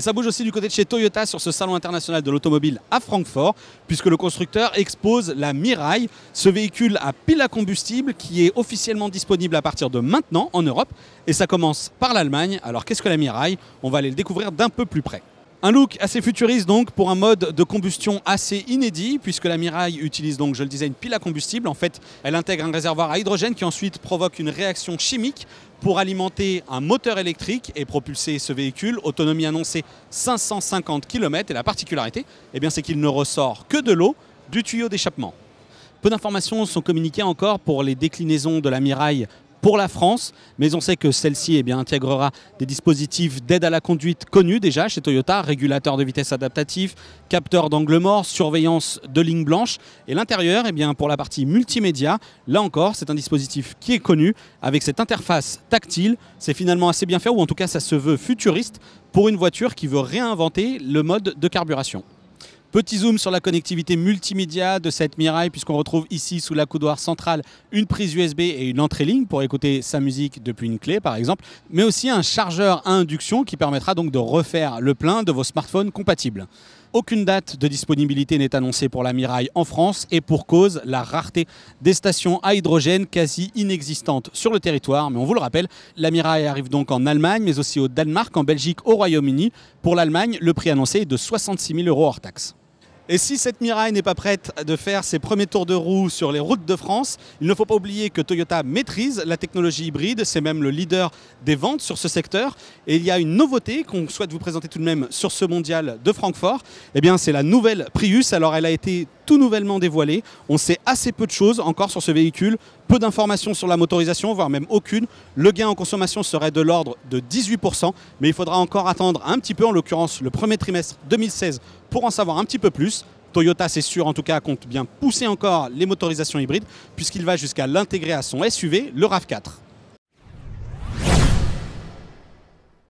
Et ça bouge aussi du côté de chez Toyota sur ce salon international de l'automobile à Francfort, puisque le constructeur expose la Mirai, ce véhicule à pile à combustible qui est officiellement disponible à partir de maintenant en Europe. Et ça commence par l'Allemagne. Alors qu'est-ce que la Mirai On va aller le découvrir d'un peu plus près. Un look assez futuriste donc pour un mode de combustion assez inédit puisque la Mirai utilise donc, je le disais, une pile à combustible. En fait, elle intègre un réservoir à hydrogène qui ensuite provoque une réaction chimique pour alimenter un moteur électrique et propulser ce véhicule. Autonomie annoncée 550 km et la particularité, eh c'est qu'il ne ressort que de l'eau du tuyau d'échappement. Peu d'informations sont communiquées encore pour les déclinaisons de la Mirai pour la France, mais on sait que celle-ci eh intégrera des dispositifs d'aide à la conduite connus déjà chez Toyota, régulateur de vitesse adaptatif, capteur d'angle mort, surveillance de ligne blanche. Et l'intérieur, eh pour la partie multimédia, là encore, c'est un dispositif qui est connu avec cette interface tactile. C'est finalement assez bien fait, ou en tout cas, ça se veut futuriste pour une voiture qui veut réinventer le mode de carburation. Petit zoom sur la connectivité multimédia de cette Miraille puisqu'on retrouve ici sous la coudoir centrale une prise USB et une entrée ligne pour écouter sa musique depuis une clé par exemple, mais aussi un chargeur à induction qui permettra donc de refaire le plein de vos smartphones compatibles. Aucune date de disponibilité n'est annoncée pour la Mirai en France et pour cause la rareté des stations à hydrogène quasi inexistantes sur le territoire. Mais on vous le rappelle, la Mirai arrive donc en Allemagne, mais aussi au Danemark, en Belgique, au Royaume-Uni. Pour l'Allemagne, le prix annoncé est de 66 000 euros hors taxe. Et si cette Mirai n'est pas prête de faire ses premiers tours de roue sur les routes de France, il ne faut pas oublier que Toyota maîtrise la technologie hybride, c'est même le leader des ventes sur ce secteur. Et il y a une nouveauté qu'on souhaite vous présenter tout de même sur ce mondial de Francfort. Eh bien, c'est la nouvelle Prius. Alors, elle a été tout nouvellement dévoilée. On sait assez peu de choses encore sur ce véhicule, peu d'informations sur la motorisation, voire même aucune. Le gain en consommation serait de l'ordre de 18%, mais il faudra encore attendre un petit peu, en l'occurrence le premier trimestre 2016 pour en savoir un petit peu plus, Toyota, c'est sûr, en tout cas, compte bien pousser encore les motorisations hybrides, puisqu'il va jusqu'à l'intégrer à son SUV, le RAV4.